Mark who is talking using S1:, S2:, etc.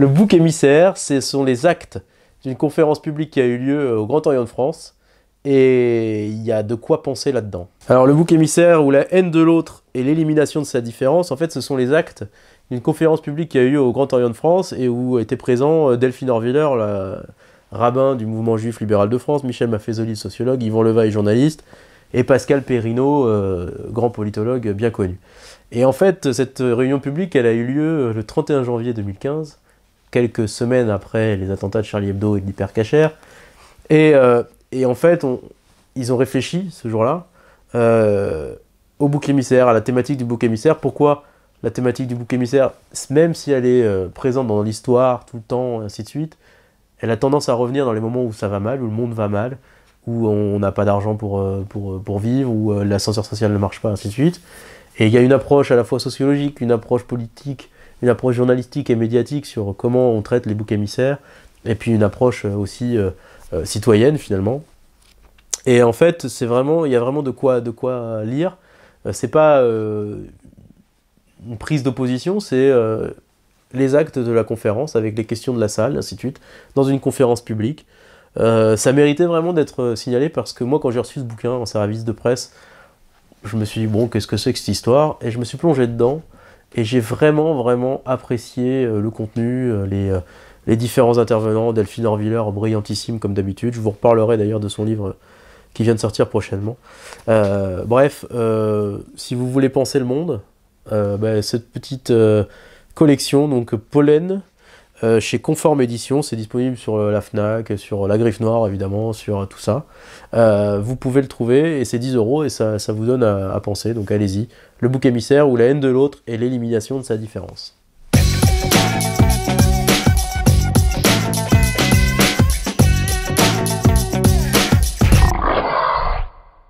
S1: Le bouc émissaire, ce sont les actes d'une conférence publique qui a eu lieu euh, au Grand Orient de France. Et il y a de quoi penser là-dedans. Alors le bouc émissaire où la haine de l'autre et l'élimination de sa différence, en fait ce sont les actes d'une conférence publique qui a eu lieu au Grand Orient de France et où étaient présents euh, Delphine Orviller, rabbin du mouvement juif libéral de France, Michel Maffezoli, sociologue, Yvan Levaille, journaliste, et Pascal Perrino, euh, grand politologue bien connu. Et en fait, cette réunion publique, elle a eu lieu le 31 janvier 2015, quelques semaines après les attentats de Charlie Hebdo et de lhyper Et, euh, et, en fait, ils ont réfléchi ce jour-là euh, au bouc émissaire, à la thématique du bouc émissaire. Pourquoi la thématique du bouc émissaire, même si elle est euh, présente dans l'histoire tout le temps, et ainsi de suite, elle a tendance à revenir dans les moments où ça va mal, où le monde va mal, où on n'a pas d'argent pour, pour, pour, vivre, où l'ascenseur social ne marche pas, ainsi de suite. Et il y a une approche à la fois sociologique, une approche politique, une approche journalistique et médiatique sur comment on traite les boucs émissaires, et puis une approche euh, aussi euh, euh, citoyenne finalement. Et en fait, c'est vraiment, il y a vraiment de quoi, de quoi lire. C'est pas une prise d'opposition, c'est les actes de la conférence avec les questions de la salle, ainsi de suite, dans une conférence publique. ça méritait vraiment d'être signalé parce que moi, quand j'ai reçu ce bouquin en service de presse, je me suis dit, bon, qu'est-ce que c'est que cette histoire Et je me suis plongé dedans. Et j'ai vraiment, vraiment apprécié euh, le contenu, euh, euh, les, différents intervenants. Delphine Orviller, brillantissime comme d'habitude. Je vous reparlerai d'ailleurs de son livre qui vient de sortir prochainement. bref, si vous voulez penser le monde, ben, cette petite collection, donc Pollen, euh, chez Conform Édition, c'est disponible sur euh, la FNAC, sur euh, la Griffe Noire évidemment, sur tout ça. vous pouvez le trouver et c'est 10 euros et ça, vous donne à, à penser, donc allez-y. Le bouc émissaire ou la haine de l'autre et l'élimination de sa différence.